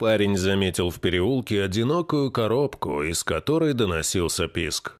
Парень заметил в переулке одинокую коробку, из которой доносился писк.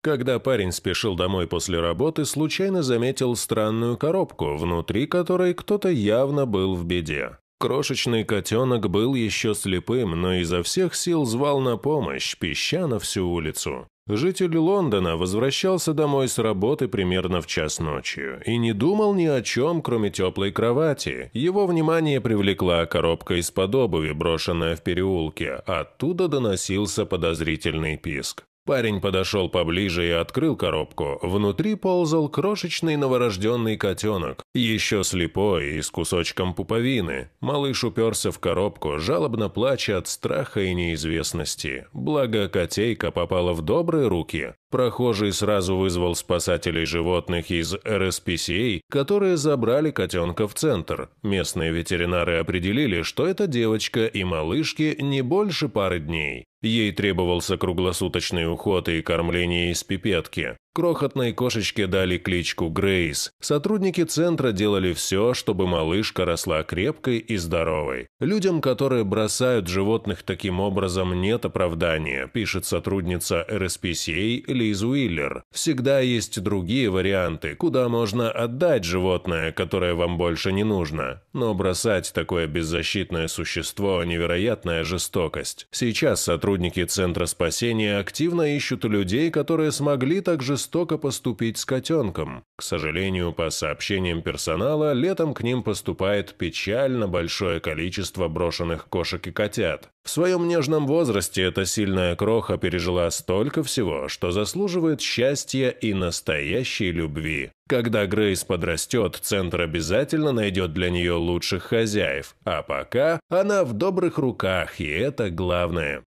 Когда парень спешил домой после работы, случайно заметил странную коробку, внутри которой кто-то явно был в беде. Крошечный котенок был еще слепым, но изо всех сил звал на помощь, пища на всю улицу. Житель Лондона возвращался домой с работы примерно в час ночи и не думал ни о чем, кроме теплой кровати. Его внимание привлекла коробка из-под обуви, брошенная в переулке. Оттуда доносился подозрительный писк. Парень подошел поближе и открыл коробку. Внутри ползал крошечный новорожденный котенок, еще слепой и с кусочком пуповины. Малыш уперся в коробку, жалобно плача от страха и неизвестности. Благо, котейка попала в добрые руки. Прохожий сразу вызвал спасателей животных из РСПСА, которые забрали котенка в центр. Местные ветеринары определили, что эта девочка и малышки не больше пары дней. Ей требовался круглосуточный уход и кормление из пипетки. Крохотной кошечке дали кличку Грейс. Сотрудники центра делали все, чтобы малышка росла крепкой и здоровой. Людям, которые бросают животных таким образом, нет оправдания, пишет сотрудница RSPCA Лиз Уиллер. Всегда есть другие варианты, куда можно отдать животное, которое вам больше не нужно. Но бросать такое беззащитное существо – невероятная жестокость. Сейчас сотрудники центра спасения активно ищут людей, которые смогли так жестоко жестоко поступить с котенком. К сожалению, по сообщениям персонала, летом к ним поступает печально большое количество брошенных кошек и котят. В своем нежном возрасте эта сильная кроха пережила столько всего, что заслуживает счастья и настоящей любви. Когда Грейс подрастет, центр обязательно найдет для нее лучших хозяев, а пока она в добрых руках, и это главное.